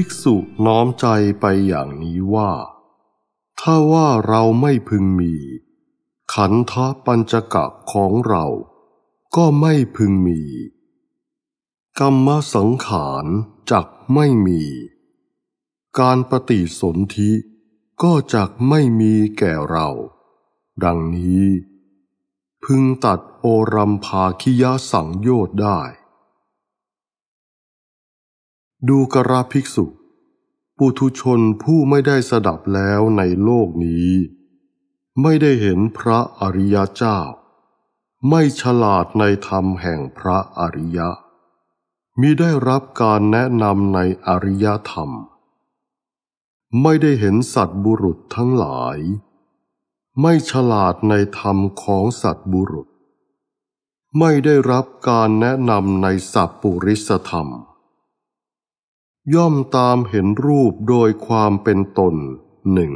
ภิกษุน้อมใจไปอย่างนี้ว่า ถ้าว่าเราไม่พึงมี ขันธปัญจกะของเราก็ไม่พึงมี กรรมสังขารจักไม่มี การปฏิสนธิก็จักไม่มีแก่เรา ดังนี้พึงตัดโอรัมภาคิยสังโยชน์ได้ดูกราภิกษุ ปุถุชนผู้ไม่ได้สดับแล้วในโลกนี้ ไม่ได้เห็นพระอริยเจ้า ไม่ฉลาดในธรรมแห่งพระอริยะมิได้รับการแนะนำในอริยธรรม ไม่ได้เห็นสัตบุรุษทั้งหลาย ไม่ฉลาดในธรรมของสัตบุรุษ ไม่ได้รับการแนะนำในสัพปุริสธรรมย่อมตามเห็นรูปโดยความเป็นตนหนึ่ง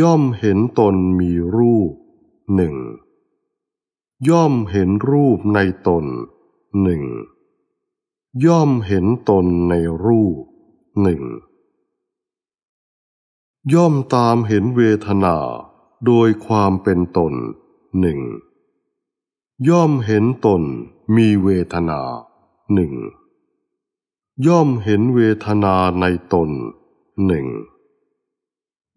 ย่อมเห็นตนมีรูปหนึ่งย่อมเห็นรูปในตนหนึ่งย่อมเห็นตนในรูปหนึ่งย่อมตามเห็นเวทนาโดยความเป็นตนหนึ่งย่อมเห็นตนมีเวทนาหนึ่งย่อมเห็นเวทนาในตนหนึ่ง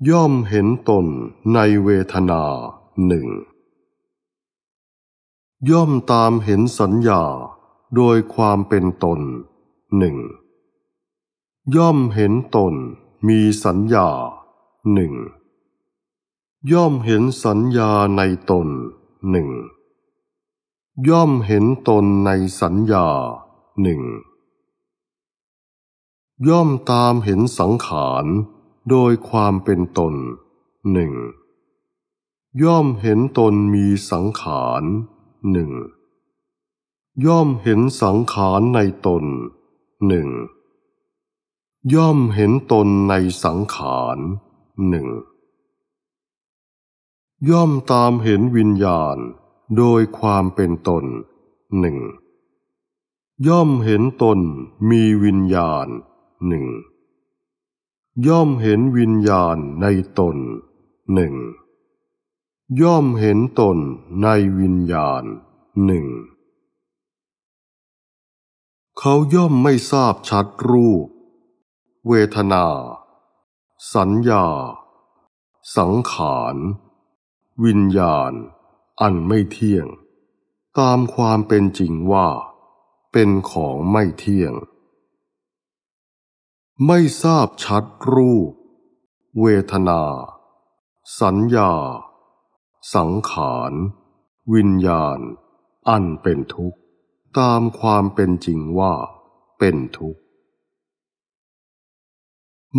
ย่อมเห็นตนในเวทนาหนึ่งย่อมตามเห็นสัญญาโดยความเป็นตนหนึ่งย่อมเห็นตนมีสัญญาหนึ่งย่อมเห็นสัญญาในตนหนึ่งย่อมเห็นตนในสัญญาหนึ่งย่อมตามเห็นสังขารโดยความเป็นตนหนึ่งย่อมเห็นตนมีสังขารหนึ่งย่อมเห็นสังขารในตนหนึ่งย่อมเห็นตนในสังขารหนึ่งย่อมตามเห็นวิญญาณโดยความเป็นตนหนึ่งย่อมเห็นตนมีวิญญาณหนึ่งย่อมเห็นวิญญาณในตนหนึ่งย่อมเห็นตนในวิญญาณ หนึ่ง เขาย่อมไม่ทราบชัดรูป เวทนา สัญญา สังขาร วิญญาณ อันไม่เที่ยง ตามความเป็นจริงว่า เป็นของไม่เที่ยงไม่ทราบชัดรูป เวทนา สัญญา สังขาร วิญญาณ อันเป็นทุกข์ตามความเป็นจริงว่า เป็นทุกข์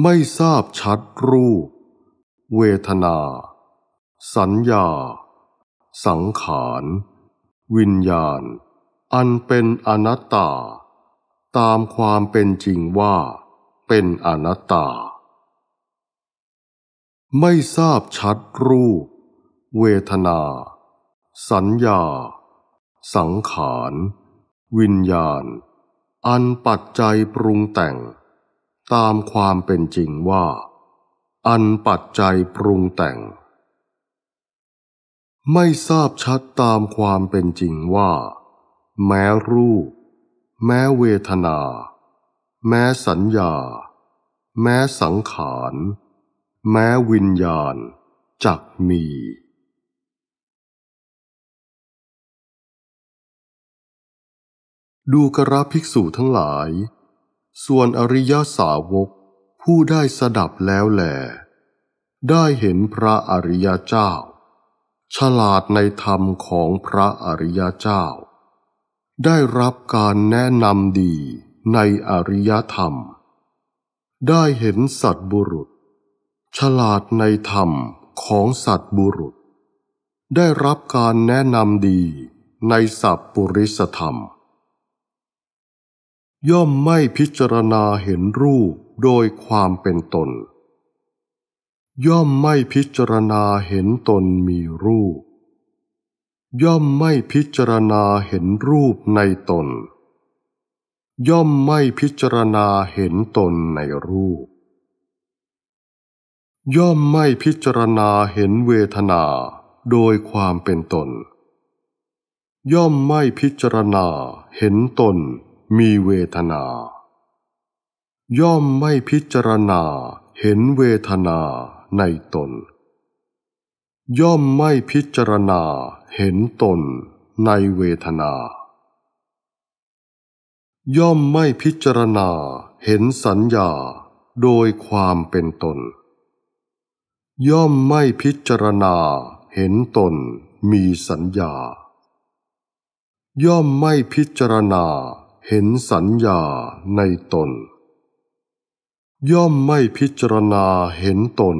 ไม่ทราบชัดรูป เวทนา สัญญา สังขาร วิญญาณ อันเป็นอนัตตา ตามความเป็นจริงว่าเป็นอนัตตา ไม่ทราบชัดรูป เวทนา สัญญา สังขาร วิญญาณ อันปัจจัยปรุงแต่ง ตามความเป็นจริงว่า อันปัจจัยปรุงแต่ง ไม่ทราบชัดตามความเป็นจริงว่า แม้รูป แม้เวทนาแม้สัญญา แม้สังขาร แม้วิญญาณ จักมี ดูกระภิกษุทั้งหลาย ส่วนอริยสาวกผู้ได้สดับแล้วแหลได้เห็นพระอริยเจ้า ฉลาดในธรรมของพระอริยเจ้า ได้รับการแนะนำดีในอริยธรรม ได้เห็นสัตบุรุษ ฉลาดในธรรมของสัตบุรุษ ได้รับการแนะนำดีในสัพปุริสธรรม ย่อมไม่พิจารณาเห็นรูปโดยความเป็นตน ย่อมไม่พิจารณาเห็นตนมีรูป ย่อมไม่พิจารณาเห็นรูปในตนย่อมไม่พิจารณาเห็นตนในรูป ย่อมไม่พิจารณาเห็นเวทนาโดยความเป็นตน ย่อมไม่พิจารณาเห็นตนมีเวทนา ย่อมไม่พิจารณาเห็นเวทนาในตน ย่อมไม่พิจารณาเห็นตนในเวทนาย่อมไม่พิจารณาเห็นสัญญาโดยความเป็นตน ย่อมไม่พิจารณาเห็นตนมีสัญญา ย่อมไม่พิจารณาเห็นสัญญาในตน ย่อมไม่พิจารณาเห็นตน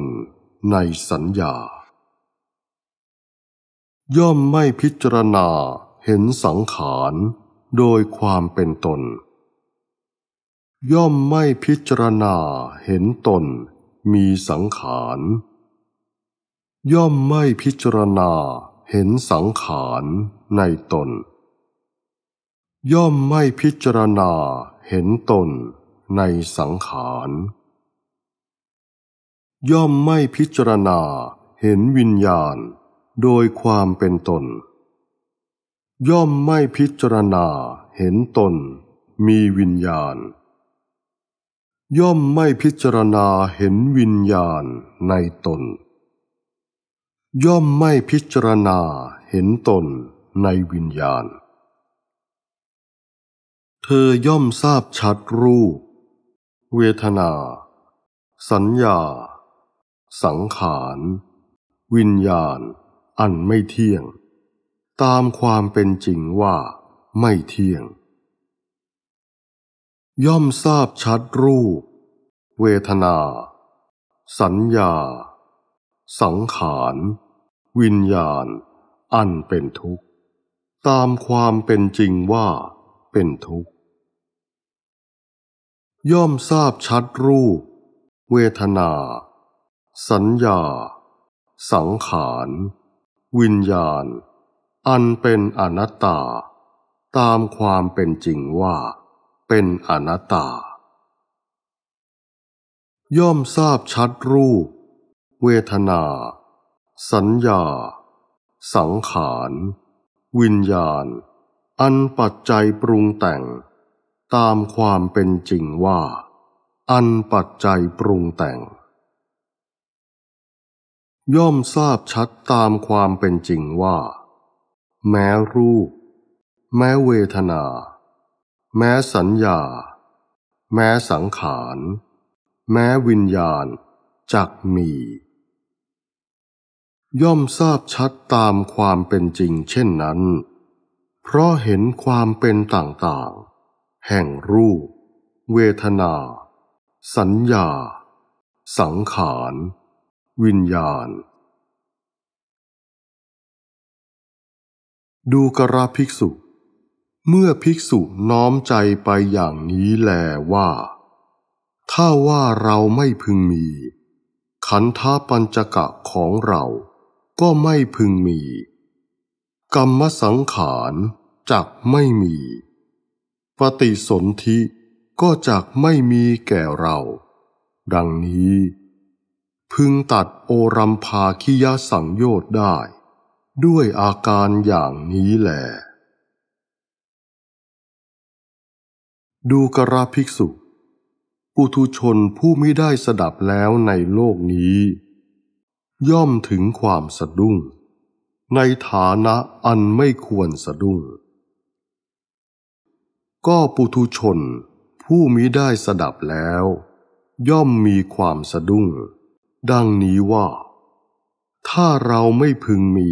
ในสัญญา ย่อมไม่พิจารณาเห็นสังขารโดยความเป็นตน ย่อมไม่พิจารณาเห็นตนมีสังขารย่อมไม่พิจารณาเห็นสังขารในตน ย่อมไม่พิจารณาเห็นตนในสังขารย่อมไม่พิจารณาเห็นวิญญาณ โดยความเป็นตนย่อมไม่พิจารณาเห็นตน มีวิญญาณ ย่อมไม่พิจารณาเห็นวิญญาณในตน ย่อมไม่พิจารณาเห็นตนในวิญญาณ เธอย่อมทราบชัดรูป เวทนา สัญญา สังขาร วิญญาณอันไม่เที่ยงตามความเป็นจริงว่า ไม่เที่ยง ย่อมทราบชัดรูป เวทนา สัญญา สังขารวิญญาณ อันเป็นทุกข์ตามความเป็นจริงว่า เป็นทุกข์ย่อมทราบชัดรูป เวทนา สัญญา สังขารวิญญาณอันเป็นอนัตตา ตามความเป็นจริงว่าเป็นอนัตตา ย่อมทราบชัดรูป เวทนา สัญญา สังขาร วิญญาณ อันปัจจัยปรุงแต่ง ตามความเป็นจริงว่า อันปัจจัยปรุงแต่ง ย่อมทราบชัดตามความเป็นจริงว่าแม้รูป แม้เวทนา แม้สัญญา แม้สังขาร แม้วิญญาณ จักมี ย่อมทราบชัดตามความเป็นจริงเช่นนั้น เพราะเห็นความเป็นต่างๆ แห่งรูป เวทนา สัญญา สังขาร วิญญาณดูกระภิกษุ เมื่อภิกษุน้อมใจไปอย่างนี้แลว่า ถ้าว่าเราไม่พึงมี ขันธาปัญจกะของเรา ก็ไม่พึงมี กรรมสังขารจักไม่มี ปฏิสนธิ ก็จักไม่มีแก่เรา ดังนี้ พึงตัดโอรัมภาคิยสังโยชน์ได้ด้วยอาการอย่างนี้แหลดูกราภิกษุ ปุถุชนผู้ไม่ได้สดับแล้วในโลกนี้ ย่อมถึงความสะดุ้ง ในฐานะอันไม่ควรสะดุ้ง ก็ปุถุชนผู้มิได้สดับแล้ว ย่อมมีความสะดุ้ง ดังนี้ว่าถ้าเราไม่พึงมี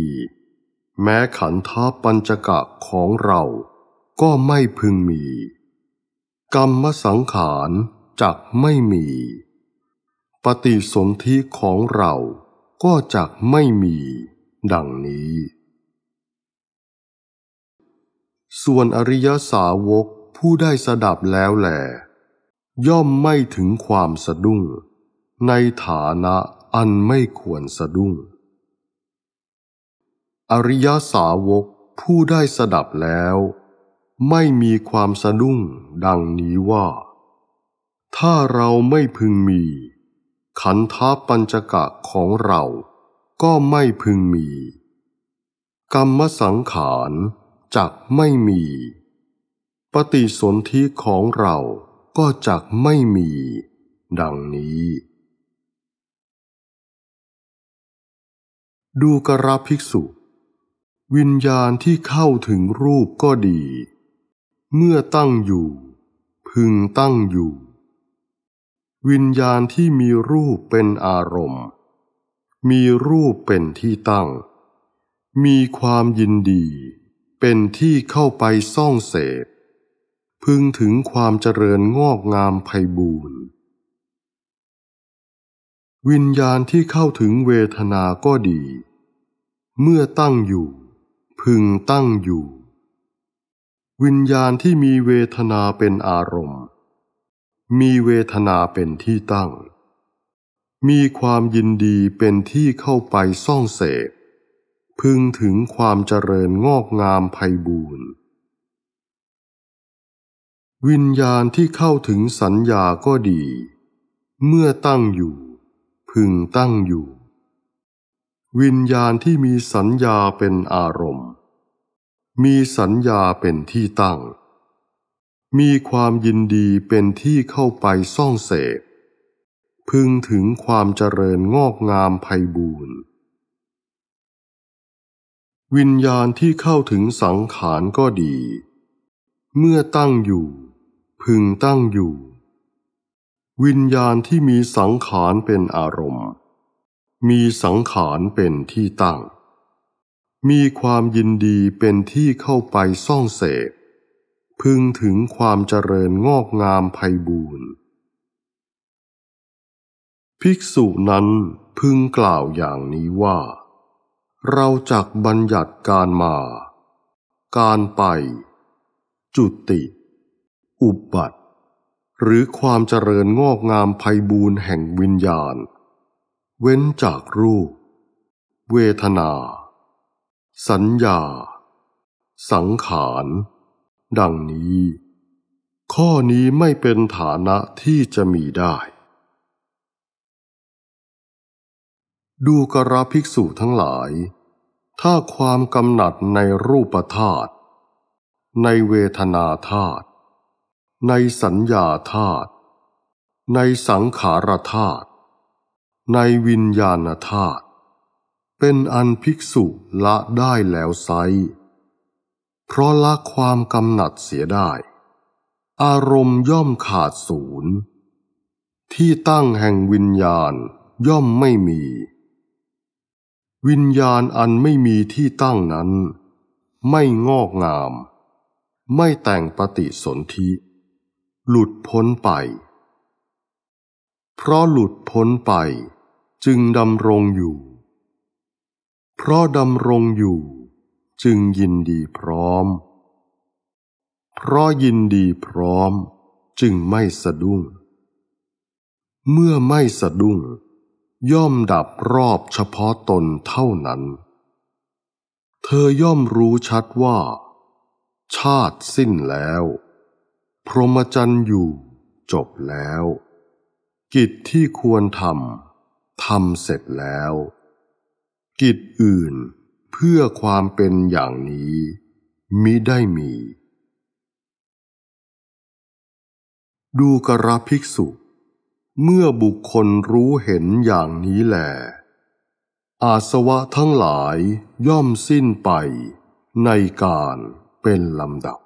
แม้ขันธปัญจกะของเราก็ไม่พึงมี กรรมสังขารจักไม่มี ปฏิสนธิของเราก็จักไม่มี ดังนี้ ส่วนอริยสาวกผู้ได้สดับแล้วแหลย่อมไม่ถึงความสะดุ้ง ในฐานะอันไม่ควรสะดุ้งอริยาสาวกผู้ได้สดับแล้ว ไม่มีความสะดุ้งดังนี้ว่า ถ้าเราไม่พึงมี ขันธาปัญจกะของเราก็ไม่พึงมี กรรมสังขารจักไม่มี ปฏิสนธิของเราก็จักไม่มี ดังนี้ ดูกระภิกษุวิญญาณที่เข้าถึงรูปก็ดี เมื่อตั้งอยู่ พึงตั้งอยู่ วิญญาณที่มีรูปเป็นอารมณ์ มีรูปเป็นที่ตั้ง มีความยินดี เป็นที่เข้าไปซ่องเสพพึงถึงความเจริญงอกงามไพบูรณ์วิญญาณที่เข้าถึงเวทนาก็ดี เมื่อตั้งอยู่พึงตั้งอยู่ วิญญาณที่มีเวทนาเป็นอารมณ์ มีเวทนาเป็นที่ตั้ง มีความยินดีเป็นที่เข้าไปซ่องเสพพึงถึงความเจริญงอกงามไพบูรณ์วิญญาณที่เข้าถึงสัญญาก็ดี เมื่อตั้งอยู่ พึงตั้งอยู่วิญญาณที่มีสัญญาเป็นอารมณ์ มีสัญญาเป็นที่ตั้ง มีความยินดีเป็นที่เข้าไปซ่องเสพพึงถึงความเจริญ งอกงามไพบูรณ์วิญญาณที่เข้าถึงสังขาร ก็ดี เมื่อตั้งอยู่ พึงตั้งอยู่ วิญญาณที่มีสังขารเป็นอารมณ์มีสังขารเป็นที่ตั้ง มีความยินดีเป็นที่เข้าไปซ่องเสพพึงถึงความเจริญงอกงามไพบูรณ์ ภิกษุนั้นพึงกล่าวอย่างนี้ว่า เราจักบัญญัติการมา การไป จุติ อุบัติ หรือความเจริญงอกงามไพบูรณ์แห่งวิญญาณเว้นจากรูป เวทนา สัญญา สังขารดังนี้ ข้อนี้ไม่เป็นฐานะที่จะมีได้ ดูกระภิกษุทั้งหลาย ถ้าความกำหนัดในรูปธาตุในเวทนาธาตุในสัญญาธาตุในสังขารธาตุในวิญญาณธาตุเป็นอันภิกษุละได้แล้วไซเพราะละความกำหนัดเสียได้ อารมณ์ย่อมขาดศูนย์ที่ตั้งแห่งวิญญาณย่อมไม่มี วิญญาณอันไม่มีที่ตั้งนั้น ไม่งอกงาม ไม่แต่งปฏิสนธิหลุดพ้นไป เพราะหลุดพ้นไปจึงดำรงอยู่ เพราะดำรงอยู่จึงยินดีพร้อม เพราะยินดีพร้อมจึงไม่สะดุ้ง เมื่อไม่สะดุ้งย่อมดับรอบเฉพาะตนเท่านั้น เธอย่อมรู้ชัดว่า ชาติสิ้นแล้ว พรหมจรรย์อยู่จบแล้ว กิจที่ควรทำทำเสร็จแล้ว กิจอื่นเพื่อความเป็นอย่างนี้ มิได้มี ดูกระภิกษุ เมื่อบุคคลรู้เห็นอย่างนี้แล อาสวะทั้งหลายย่อมสิ้นไปในการเป็นลำดับ